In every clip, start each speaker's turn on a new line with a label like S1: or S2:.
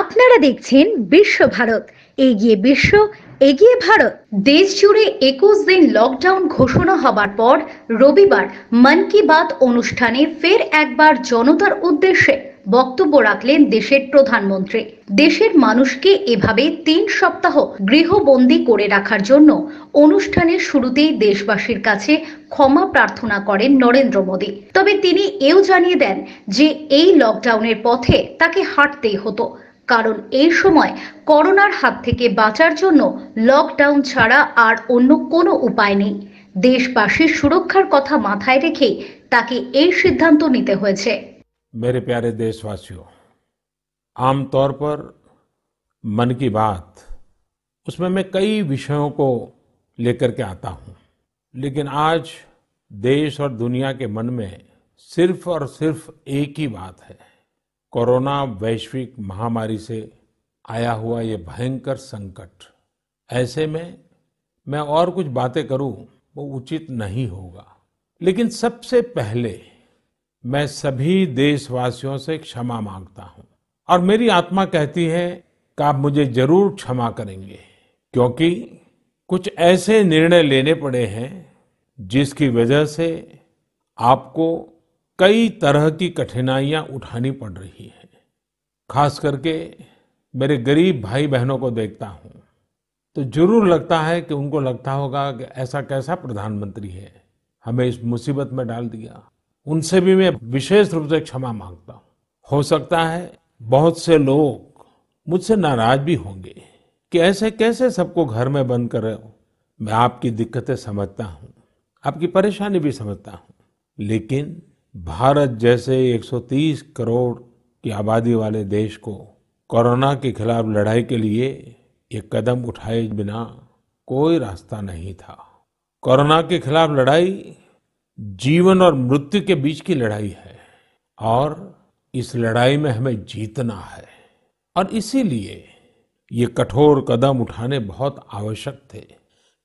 S1: আপনারা দেখছেন বিশ্বভারত এগিয়ে বিশ্ব এগিয়ে ভারত দেশ জুড়ে একুশ দিন লকডাউন ঘোষণা হবার পর রবিবার মন কি বাত অনুষ্ঠানে ফের একবার জনতার উদ্দেশ্যে বক্তব্য রাখলেন দেশের প্রধানমন্ত্রী দেশের মানুষকে এভাবে তিন সপ্তাহ গৃহবন্দী করে রাখার জন্য অনুষ্ঠানের শুরুতেই দেশবাসীর কাছে ক্ষমা প্রার্থনা করেন নরেন্দ্র মোদী তবে তিনি এও জানিয়ে দেন যে এই লকডাউনের পথে তাকে হাঁটতেই হতো कारण यह समय करणार हाथ बाचार जो लकडाउन छाड़ा और उपाय नहीं देशवासी सुरक्षार कथा माथाय रेखे ताकि सिद्धांत नीते हुए
S2: मेरे प्यारे देशवासियों आमतौर पर मन की बात उसमें मैं कई विषयों को लेकर के आता हूं लेकिन आज देश और दुनिया के मन में सिर्फ और सिर्फ एक ही बात है कोरोना वैश्विक महामारी से आया हुआ ये भयंकर संकट ऐसे में मैं और कुछ बातें करूं वो उचित नहीं होगा लेकिन सबसे पहले मैं सभी देशवासियों से क्षमा मांगता हूं और मेरी आत्मा कहती है कि आप मुझे जरूर क्षमा करेंगे क्योंकि कुछ ऐसे निर्णय लेने पड़े हैं जिसकी वजह से आपको कई तरह की कठिनाइयां उठानी पड़ रही है खास करके मेरे गरीब भाई बहनों को देखता हूं तो जरूर लगता है कि उनको लगता होगा कि ऐसा कैसा प्रधानमंत्री है हमें इस मुसीबत में डाल दिया उनसे भी मैं विशेष रूप से क्षमा मांगता हूँ हो सकता है बहुत से लोग मुझसे नाराज भी होंगे कि ऐसे कैसे सबको घर में बंद कर रहे हो मैं आपकी दिक्कतें समझता हूँ आपकी परेशानी भी समझता हूं लेकिन भारत जैसे 130 करोड़ की आबादी वाले देश को कोरोना के खिलाफ लड़ाई के लिए ये कदम उठाए बिना कोई रास्ता नहीं था कोरोना के खिलाफ लड़ाई जीवन और मृत्यु के बीच की लड़ाई है और इस लड़ाई में हमें जीतना है और इसीलिए ये कठोर कदम उठाने बहुत आवश्यक थे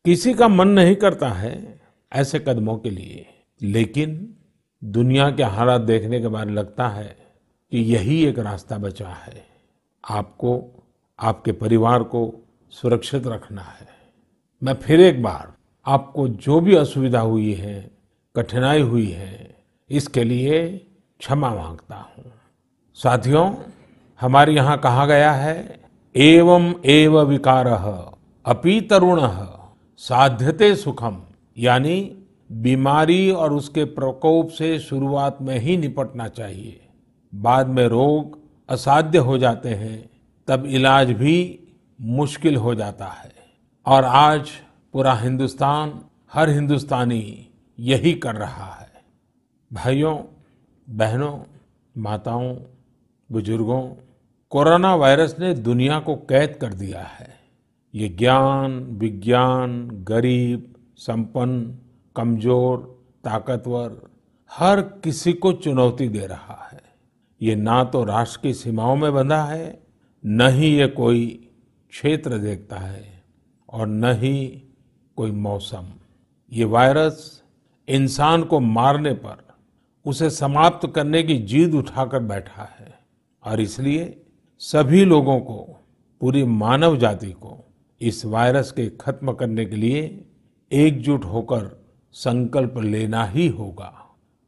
S2: किसी का मन नहीं करता है ऐसे कदमों के लिए लेकिन दुनिया के हालात देखने के बाद लगता है कि यही एक रास्ता बचा है आपको आपके परिवार को सुरक्षित रखना है मैं फिर एक बार आपको जो भी असुविधा हुई है कठिनाई हुई है इसके लिए क्षमा मांगता हूँ साथियों हमारे यहाँ कहा गया है एवं एव विकार अपी तरुण साध्यते सुखम यानी बीमारी और उसके प्रकोप से शुरुआत में ही निपटना चाहिए बाद में रोग असाध्य हो जाते हैं तब इलाज भी मुश्किल हो जाता है और आज पूरा हिंदुस्तान हर हिंदुस्तानी यही कर रहा है भाइयों बहनों माताओं बुजुर्गों कोरोना वायरस ने दुनिया को कैद कर दिया है ये ज्ञान विज्ञान गरीब संपन्न कमजोर ताकतवर हर किसी को चुनौती दे रहा है ये ना तो राष्ट्र की सीमाओं में बंधा है न ही ये कोई क्षेत्र देखता है और न ही कोई मौसम ये वायरस इंसान को मारने पर उसे समाप्त करने की जीद उठाकर बैठा है और इसलिए सभी लोगों को पूरी मानव जाति को इस वायरस के खत्म करने के लिए एकजुट होकर संकल्प लेना ही होगा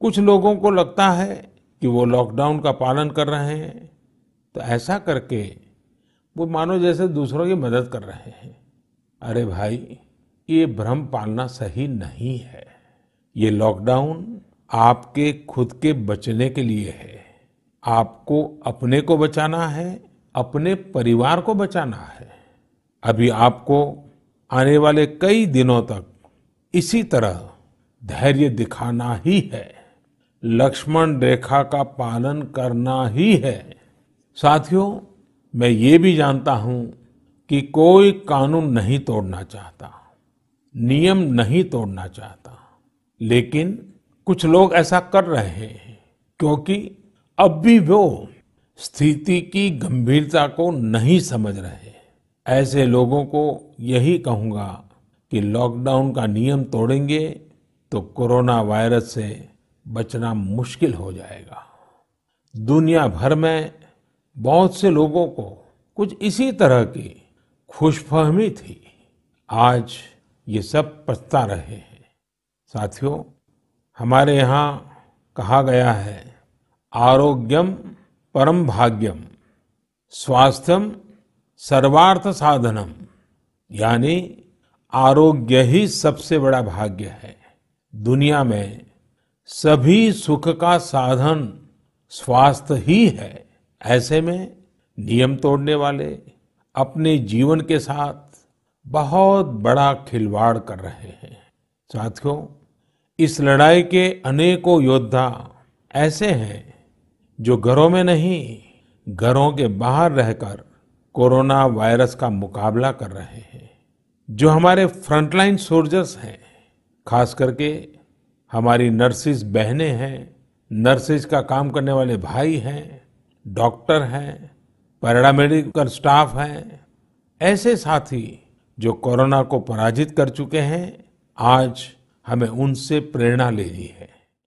S2: कुछ लोगों को लगता है कि वो लॉकडाउन का पालन कर रहे हैं तो ऐसा करके वो मानो जैसे दूसरों की मदद कर रहे हैं अरे भाई ये भ्रम पालना सही नहीं है ये लॉकडाउन आपके खुद के बचने के लिए है आपको अपने को बचाना है अपने परिवार को बचाना है अभी आपको आने वाले कई दिनों तक इसी तरह धैर्य दिखाना ही है लक्ष्मण रेखा का पालन करना ही है साथियों मैं ये भी जानता हूं कि कोई कानून नहीं तोड़ना चाहता नियम नहीं तोड़ना चाहता लेकिन कुछ लोग ऐसा कर रहे हैं क्योंकि अब भी वो स्थिति की गंभीरता को नहीं समझ रहे ऐसे लोगों को यही कहूंगा कि लॉकडाउन का नियम तोड़ेंगे तो कोरोना वायरस से बचना मुश्किल हो जाएगा दुनिया भर में बहुत से लोगों को कुछ इसी तरह की खुशफहमी थी आज ये सब पछता रहे हैं साथियों हमारे यहाँ कहा गया है आरोग्यम परम भाग्यम स्वास्थ्यम सर्वार्थ साधनम यानी आरोग्य ही सबसे बड़ा भाग्य है दुनिया में सभी सुख का साधन स्वास्थ्य ही है ऐसे में नियम तोड़ने वाले अपने जीवन के साथ बहुत बड़ा खिलवाड़ कर रहे हैं साथियों इस लड़ाई के अनेकों योद्धा ऐसे हैं जो घरों में नहीं घरों के बाहर रहकर कोरोना वायरस का मुकाबला कर रहे हैं जो हमारे फ्रंटलाइन सोल्जर्स हैं खास करके हमारी नर्सिस बहनें हैं नर्सिस का काम करने वाले भाई हैं डॉक्टर हैं पैरामेडिकल स्टाफ हैं ऐसे साथी जो कोरोना को पराजित कर चुके हैं आज हमें उनसे प्रेरणा लेनी
S1: है